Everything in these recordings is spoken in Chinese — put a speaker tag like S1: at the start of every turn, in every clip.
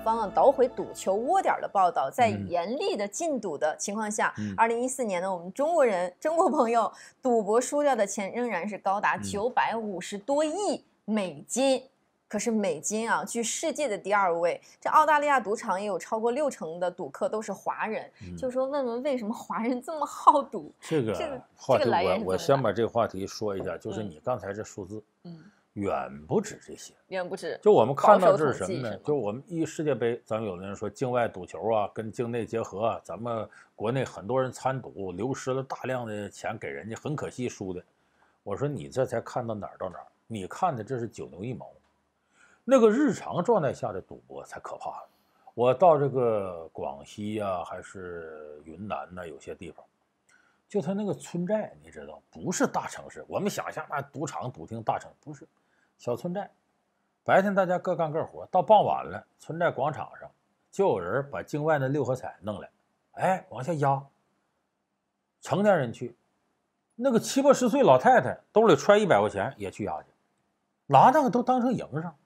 S1: 方捣毁赌球窝点的报道，在严厉的禁赌的情况下，二零一四年呢，我们中国人、中国朋友赌博输掉的钱仍然是高达九百五十多亿美金。可是美金啊，居世界的第二位。这澳大利亚赌场也有超过六成的赌客都是华人。就说问问为什么华人这么好赌？这个话题我我先把这个话题说一下，就是你刚才这数字，嗯。远不止这些，远不止。就我们看到这是什么呢？就我们一世界杯，咱们有的人说境外赌球啊，跟境内结合啊，咱们国内很多人参赌，流失了大量的钱给人家，很可惜输的。我说你这才看到哪儿到哪儿，你看的这是九牛一毛，那个日常状态下的赌博才可怕我到这个广西呀，还是云南呐，有些地方，就他那个村寨，你知道，不是大城市，我们想象那赌场赌厅大城不是。小村寨，白天大家各干各活，到傍晚了，村寨广场上就有人把境外那六合彩弄来，哎，往下压。成年人去，那个七八十岁老太太兜里揣一百块钱也去压去，拿那个都当成营上。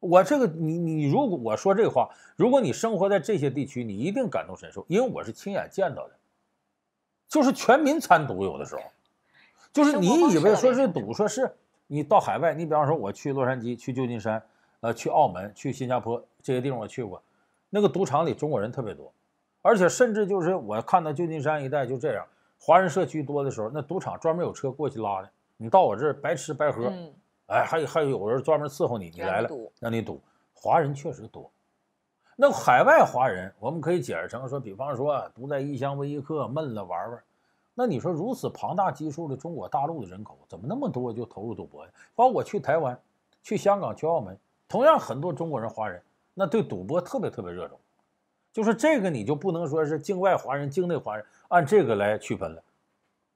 S1: 我这个你你如果我说这话，如果你生活在这些地区，你一定感同身受，因为我是亲眼见到的，就是全民参赌，有的时候，就是你以为说是赌，说是。你到海外，你比方说我去洛杉矶、去旧金山，呃，去澳门、去新加坡这些地方我去过，那个赌场里中国人特别多，而且甚至就是我看到旧金山一带就这样，华人社区多的时候，那赌场专门有车过去拉的。你到我这儿白吃白喝，哎，还有还有人专门伺候你，你来了让你赌，华人确实多。那海外华人，我们可以解释成说，比方说独在异乡为异客，闷了玩玩。那你说如此庞大基数的中国大陆的人口，怎么那么多就投入赌博呀？包括我去台湾、去香港、去澳门，同样很多中国人、华人，那对赌博特别特别热衷。就是这个，你就不能说是境外华人、境内华人按这个来区分了。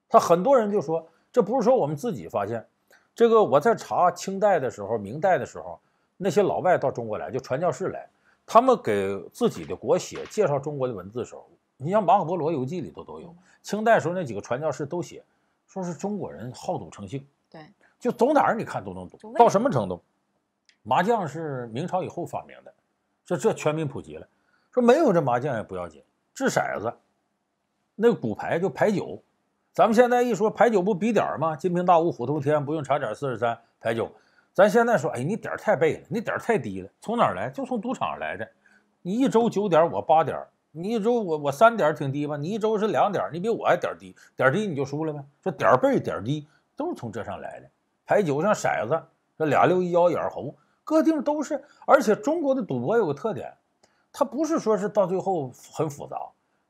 S1: 他很多人就说，这不是说我们自己发现，这个我在查清代的时候、明代的时候，那些老外到中国来就传教士来，他们给自己的国写介绍中国的文字时候。你像马可波罗游记里头都有，清代时候那几个传教士都写，说是中国人好赌成性。对，就走哪儿，你看都能赌到什么程度？麻将是明朝以后发明的，这这全民普及了。说没有这麻将也不要紧，掷色子，那个骨牌就牌九。咱们现在一说牌九不比点儿吗？金瓶大屋虎头天，不用查点四十三牌九。咱现在说，哎，你点儿太背了，你点儿太低了，从哪儿来？就从赌场来的。你一周九点，我八点。你一周我我三点挺低吧，你一周是两点，你比我还点低，点低你就输了呗。说点背倍点低都是从这上来的，牌九像骰子，这俩六一幺眼红，各地方都是。而且中国的赌博有个特点，它不是说是到最后很复杂，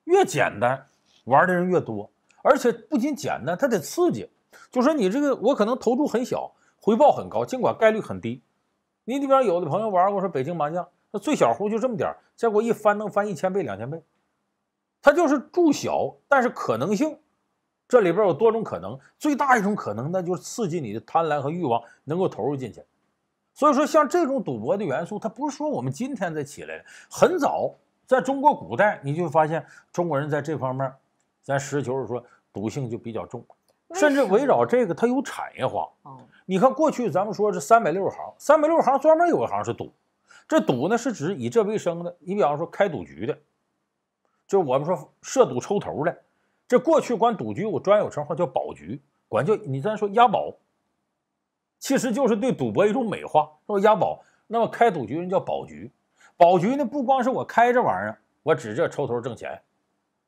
S1: 越简单玩的人越多。而且不仅简单，它得刺激。就说你这个我可能投注很小，回报很高，尽管概率很低。你比方有的朋友玩过说北京麻将。那最小户就这么点儿，结果一翻能翻一千倍、两千倍，它就是注小，但是可能性这里边有多种可能，最大一种可能那就是刺激你的贪婪和欲望，能够投入进去。所以说，像这种赌博的元素，它不是说我们今天才起来的，很早在中国古代你就发现中国人在这方面，咱实事求是说，赌性就比较重，甚至围绕这个它有产业化。你看过去咱们说这三百六十行，三百六十行专门有一行是赌。这赌呢是指以这为生的，你比方说开赌局的，就我们说涉赌抽头的。这过去管赌局，我专有称呼叫保局，管叫你咱说押宝，其实就是对赌博一种美化。那么押宝，那么开赌局人叫保局，保局呢不光是我开这玩意儿，我指这抽头挣钱，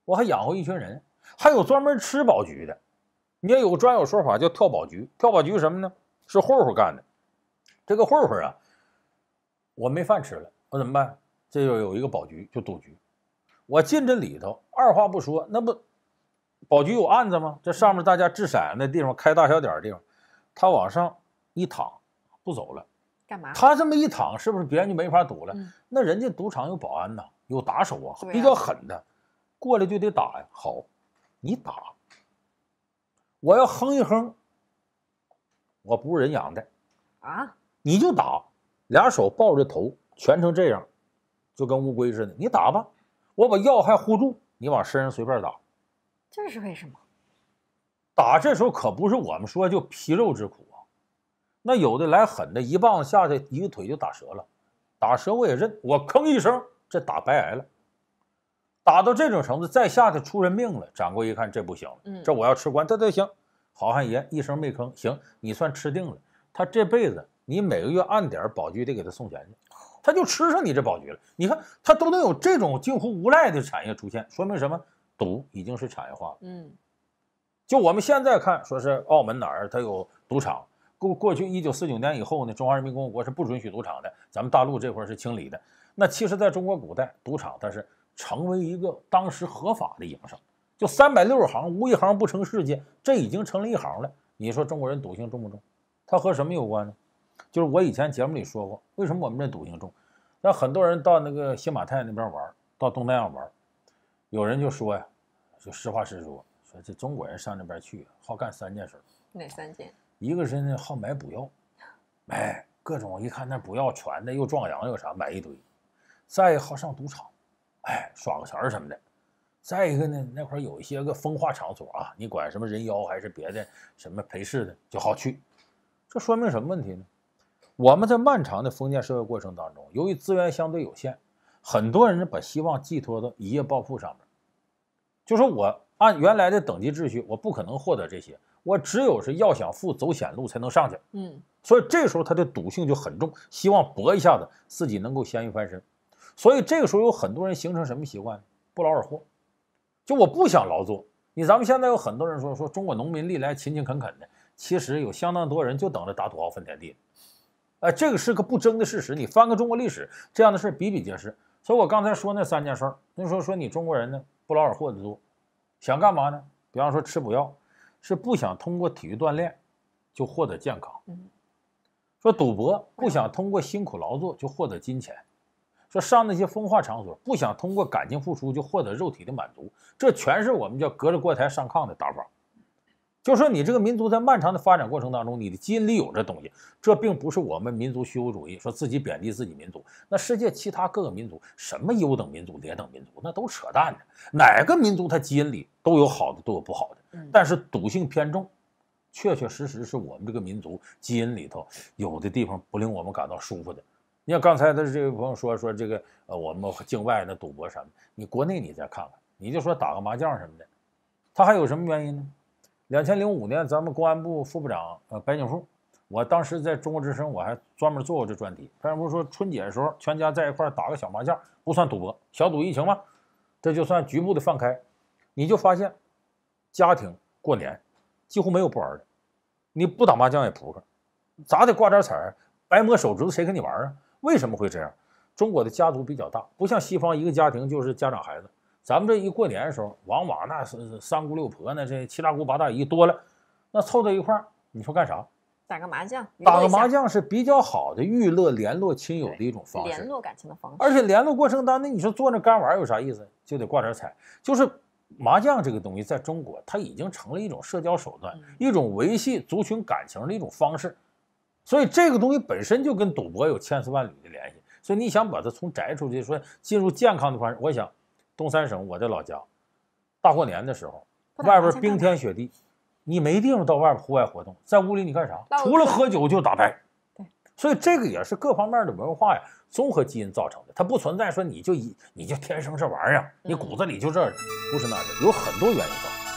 S1: 我还养活一群人，还有专门吃保局的。你要有个专有说法叫跳保局，跳保局什么呢？是混混干的。这个混混啊。我没饭吃了，我怎么办？这又有一个保局，就赌局，我进这里头，二话不说，那不，保局有案子吗？这上面大家掷骰那地方，开大小点的地方，他往上一躺，不走了，干嘛？他这么一躺，是不是别人就没法赌了？那人家赌场有保安呐，有打手啊，比较狠的，过来就得打呀。好，你打，我要哼一哼，我不是人养的，啊，你就打。俩手抱着头，蜷成这样，就跟乌龟似的。你打吧，我把要害护住，你往身上随便打。这是为什么？打这时候可不是我们说就皮肉之苦啊。那有的来狠的，一棒子下去，一个腿就打折了。打折我也认，我吭一声，这打白挨了。打到这种程度，再下去出人命了。掌柜一看这不行，这我要吃官，他他行。好汉爷一声没吭，行，你算吃定了。他这辈子。你每个月按点儿保局得给他送钱去，他就吃上你这保局了。你看他都能有这种近乎无赖的产业出现，说明什么？赌已经是产业化。嗯，就我们现在看，说是澳门哪儿它有赌场。过过去一九四九年以后呢，中华人民共和国是不准许赌场的。咱们大陆这块是清理的。那其实，在中国古代，赌场它是成为一个当时合法的营生。就三百六十行，无一行不成世界，这已经成了一行了。你说中国人赌性重不重？它和什么有关呢？就是我以前节目里说过，为什么我们这赌性重？那很多人到那个新马泰那边玩，到东南亚玩，有人就说呀，就实话实说，说这中国人上那边去，好干三件事哪三件？一个是呢，好买补药，买各种，一看那补药全的，又壮阳又啥，买一堆。再一好上赌场，哎，耍个钱什么的。再一个呢，那块有一些个风化场所啊，你管什么人妖还是别的什么陪侍的，就好去。这说明什么问题呢？我们在漫长的封建社会过程当中，由于资源相对有限，很多人把希望寄托到一夜暴富上面。就说我按原来的等级秩序，我不可能获得这些，我只有是要想富走险路才能上去。嗯，所以这时候他的赌性就很重，希望搏一下子自己能够咸鱼翻身。所以这个时候有很多人形成什么习惯？不劳而获。就我不想劳作。你咱们现在有很多人说说中国农民历来勤勤恳恳的，其实有相当多人就等着打土豪分田地。哎，这个是个不争的事实。你翻个中国历史，这样的事比比皆是。所以我刚才说那三件事儿，就说说你中国人呢，不劳而获的多。想干嘛呢？比方说吃补药，是不想通过体育锻炼就获得健康。说赌博，不想通过辛苦劳作就获得金钱。说上那些风化场所，不想通过感情付出就获得肉体的满足。这全是我们叫隔着锅台上炕的打法。就说你这个民族在漫长的发展过程当中，你的基因里有这东西，这并不是我们民族虚无主义，说自己贬低自己民族。那世界其他各个民族，什么优等民族、劣等民族，那都扯淡的。哪个民族它基因里都有好的，都有不好的。但是赌性偏重，确确实实是我们这个民族基因里头有的地方不令我们感到舒服的。你像刚才的这位朋友说说这个呃我们境外的赌博什么，你国内你再看看，你就说打个麻将什么的，他还有什么原因呢？两千零五年，咱们公安部副部长呃白景富，我当时在中国之声，我还专门做过这专题。白景富说，春节的时候，全家在一块打个小麻将，不算赌博，小赌怡情嘛。这就算局部的放开，你就发现，家庭过年几乎没有不玩的。你不打麻将也扑克，咋得挂点彩儿，白摸手指头，谁跟你玩啊？为什么会这样？中国的家族比较大，不像西方一个家庭就是家长孩子。咱们这一过年的时候，往往那是三姑六婆呢，这七大姑八大姨多了，那凑在一块儿，你说干啥？打个麻将。打个麻将是比较好的娱乐、联络亲友的一种方式，联络感情的方式。而且联络过程当中，那你说坐那干玩有啥意思？就得挂点彩。就是麻将这个东西，在中国它已经成了一种社交手段，一种维系族群感情的一种方式。所以这个东西本身就跟赌博有千丝万缕的联系。所以你想把它从宅出去，说进入健康的方式，我想。东三省，我的老家，大过年的时候，
S2: 外边冰天
S1: 雪地，你没地方到外边户外活动，在屋里你干啥？除了喝酒就打牌。对，所以这个也是各方面的文化呀，综合基因造成的。它不存在说你就一你就天生这玩意儿，你骨子里就这，不是那的，有很多原因造成。